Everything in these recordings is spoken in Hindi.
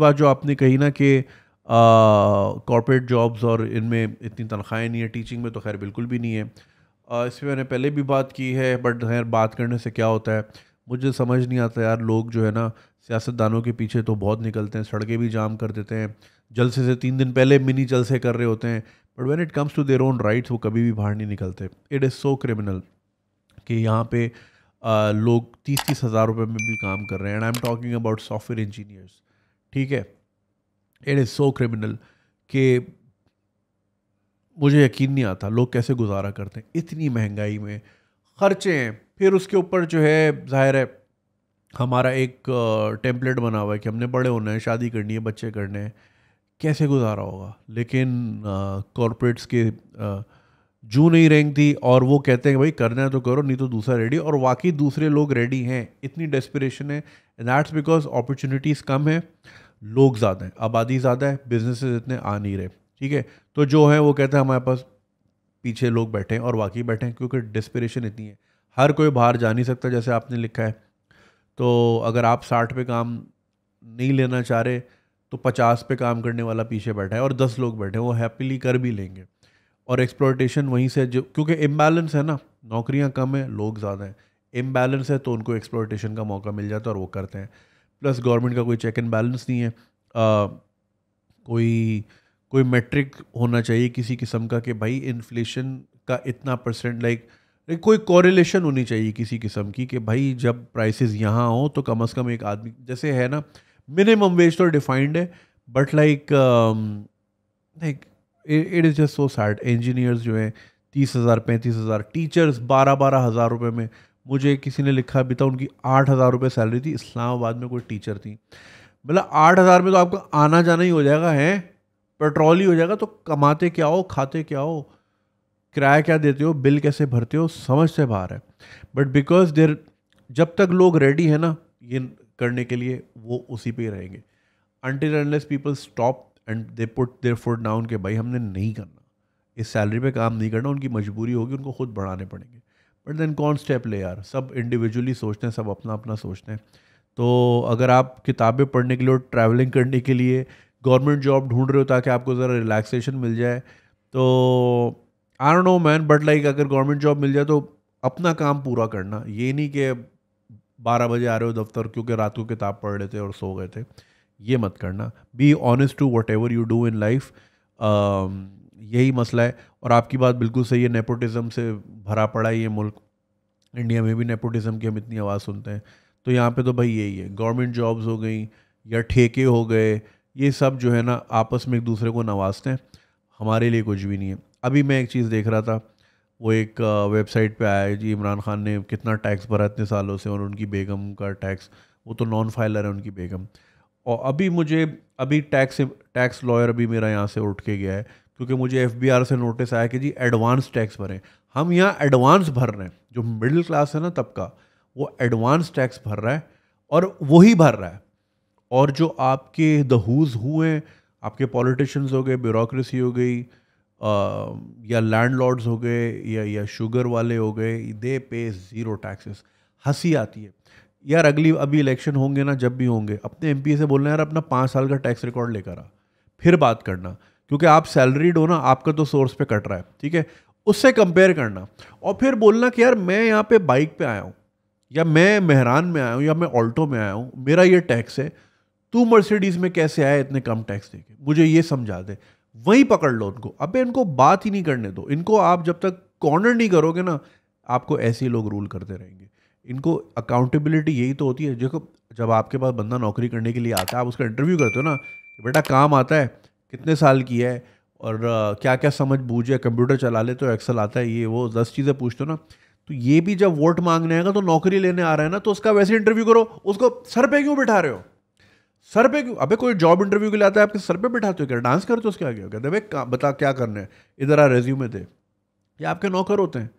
बात जो आपने कही ना कि कॉरपोरेट जॉब्स और इनमें इतनी तनख्वाहें नहीं है टीचिंग में तो खैर बिल्कुल भी नहीं है uh, इस पर मैंने पहले भी बात की है बट खैर बात करने से क्या होता है मुझे समझ नहीं आता यार लोग जो है ना सियासतदानों के पीछे तो बहुत निकलते हैं सड़कें भी जाम कर देते हैं जलसे से तीन दिन पहले मिनी जलसे कर रहे होते हैं but when it comes to their own rights वो कभी भी बाहर नहीं निकलते इट इज़ सो क्रिमिनल कि यहाँ पे आ, लोग तीस तीस हज़ार रुपये में भी काम कर रहे हैं and I am talking about software engineers ठीक है इट इज़ सो क्रिमिनल कि मुझे यकीन नहीं आता लोग कैसे गुजारा करते हैं इतनी महंगाई में खर्चे हैं फिर उसके ऊपर जो है जाहिर है हमारा एक टेम्पलेट बना हुआ है कि हमने बड़े होने हैं शादी करनी है बच्चे करने हैं कैसे गुजारा होगा लेकिन कॉरपोरेट्स के आ, जू नहीं रेंगती और वो कहते हैं भाई करना है तो करो नहीं तो दूसरा रेडी और वाकई दूसरे लोग रेडी हैं इतनी डेस्परेशन है दैट्स बिकॉज अपॉर्चुनिटीज़ कम है लोग ज़्यादा हैं आबादी ज़्यादा है बिजनेस इतने आ नहीं रहे ठीक है तो जो है वो कहते हैं हमारे पास पीछे लोग बैठे हैं और वाकई बैठे हैं क्योंकि डिस्परेशन इतनी है हर कोई बाहर जा नहीं सकता जैसे आपने लिखा है तो अगर आप साठ पे काम नहीं लेना चाह रहे तो पचास पे काम करने वाला पीछे बैठा है और दस लोग बैठे हैं वो हैप्पीली कर भी लेंगे और एक्सप्लोटेशन वहीं से जो क्योंकि इम्बैलेंस है ना नौकरियां कम है लोग ज़्यादा हैं इम्बैलेंस है तो उनको एक्सप्लोटेशन का मौका मिल जाता है और वो करते हैं प्लस गवर्नमेंट का कोई चेक एंड बैलेंस नहीं है आ, कोई कोई मेट्रिक होना चाहिए किसी किस्म का कि भाई इन्फ्लेशन का इतना परसेंट लाइक लाइक कोई कोरिलेशन होनी चाहिए किसी किस्म की कि भाई जब प्राइसेस यहाँ हों तो कम अज़ कम एक आदमी जैसे है ना मिनिमम वेज तो डिफाइंड है but like like it is just so sad engineers जो हैं तीस हज़ार पैंतीस हज़ार टीचर्स बारह बारह हज़ार रुपये में मुझे किसी ने लिखा भी था उनकी आठ हज़ार रुपये सैलरी थी इस्लामाबाद में कोई टीचर थी मतलब आठ हज़ार में तो आपका आना जाना ही हो जाएगा है पेट्रोल ही हो जाएगा तो कमाते क्या हो खाते क्या हो किराया क्या देते हो बिल कैसे भरते हो समझ से बाहर है बट बिकॉज देर जब तक लोग रेडी है ना ये करने के लिए वो उसी पे ही रहेंगे until people stop and they put their foot down के भाई हमने नहीं करना इस सैलरी पे काम नहीं करना उनकी मजबूरी होगी उनको खुद बढ़ाने पड़ेंगे बट देन कौन स्टेप ले यार सब इंडिविजुअली सोचते हैं सब अपना अपना सोचते हैं तो अगर आप किताबें पढ़ने के लिए और ट्रैवलिंग करने के लिए गवर्नमेंट जॉब ढूंढ रहे हो ताकि आपको ज़रा रिलैक्सेशन मिल जाए तो are no man but like अगर गवर्नमेंट जॉब मिल जाए तो अपना काम पूरा करना ये नहीं कि बारह बजे आ रहे हो दफ्तर क्योंकि रात को किताब पढ़ रहे थे और सो गए थे ये मत करना be honest to whatever you do in life यही मसला है और आपकी बात बिल्कुल सही है नेपोटिज़म से भरा पड़ा है ये मुल्क इंडिया में भी नेपोटिज़म की हम इतनी आवाज़ सुनते हैं तो यहाँ पे तो भाई यही है गवर्नमेंट जॉब्स हो गई या ठेके हो गए ये सब जो है ना आपस में एक दूसरे को नवाजते हैं हमारे लिए कुछ भी नहीं है अभी मैं एक चीज़ देख रहा था वो एक वेबसाइट पे आया जी इमरान खान ने कितना टैक्स भरा इतने सालों से और उनकी बेगम का टैक्स वो तो नॉन फाइलर है उनकी बेगम और अभी मुझे अभी टैक्स टैक्स लॉयर अभी मेरा यहाँ से उठ के गया है क्योंकि मुझे एफ से नोटिस आया कि जी एडवांस टैक्स भरें हम यहाँ एडवांस भर रहे हैं जो मिडिल क्लास है ना तबका वो एडवांस टैक्स भर रहा है और वही भर रहा है और जो आपके दहूज हुए आपके पॉलिटिशियंस हो गए ब्यूरोसी हो गई या लैंड लॉर्ड्स हो गए या या शुगर वाले हो गए दे पे ज़ीरो टैक्सेस हंसी आती है यार अगली अभी इलेक्शन होंगे ना जब भी होंगे अपने एम से बोलना यार अपना पाँच साल का टैक्स रिकॉर्ड लेकर आ फिर बात करना क्योंकि आप सैलरीड हो ना आपका तो सोर्स पे कट रहा है ठीक है उससे कंपेयर करना और फिर बोलना कि यार मैं यहाँ पे बाइक पे आया हूँ या मैं मेहरान में आया हूँ या मैं ऑल्टो में आया हूँ मेरा ये टैक्स है तू मर्सिडीज़ में कैसे आया इतने कम टैक्स दे के मुझे ये समझा दे वहीं पकड़ लो उनको अब इनको बात ही नहीं करने दो इनको आप जब तक कॉर्नर नहीं करोगे ना आपको ऐसे ही लोग रूल करते रहेंगे इनको अकाउंटेबिलिटी यही तो होती है देखो जब आपके पास बंदा नौकरी करने के लिए आता है आप उसका इंटरव्यू करते हो ना कि बेटा काम आता है कितने साल की है और क्या क्या समझ बूझे कंप्यूटर चला ले तो एक्सेल आता है ये वो दस चीज़ें पूछते हो ना तो ये भी जब वोट मांगने आएगा तो नौकरी लेने आ रहा है ना तो उसका वैसे इंटरव्यू करो उसको सर पे क्यों बिठा रहे हो सर पे क्यों अबे कोई जॉब इंटरव्यू के लिए आता है आपके सर पे बिठाते हो क्या डांस करते हो उसके आगे कहते भाई बता क्या करना है इधर आ रेज्यूमे दे ये आपके नौकर होते हैं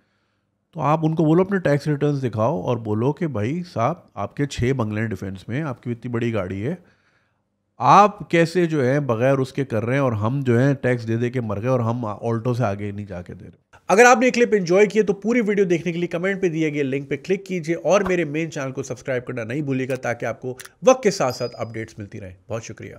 तो आप उनको बोलो अपने टैक्स रिटर्न दिखाओ और बोलो कि भाई साहब आपके छः बंगले डिफेंस में आपकी इतनी बड़ी गाड़ी है आप कैसे जो है बगैर उसके कर रहे हैं और हम जो है टैक्स दे दे के मर गए और हम ऑल्टो से आगे नहीं जाके दे रहे अगर आपने क्लिप एंजॉय किया तो पूरी वीडियो देखने के लिए कमेंट पे दिए गए लिंक पे क्लिक कीजिए और मेरे मेन चैनल को सब्सक्राइब करना नहीं भूलिएगा ताकि आपको वक्त के साथ साथ अपडेट्स मिलती रहे बहुत शुक्रिया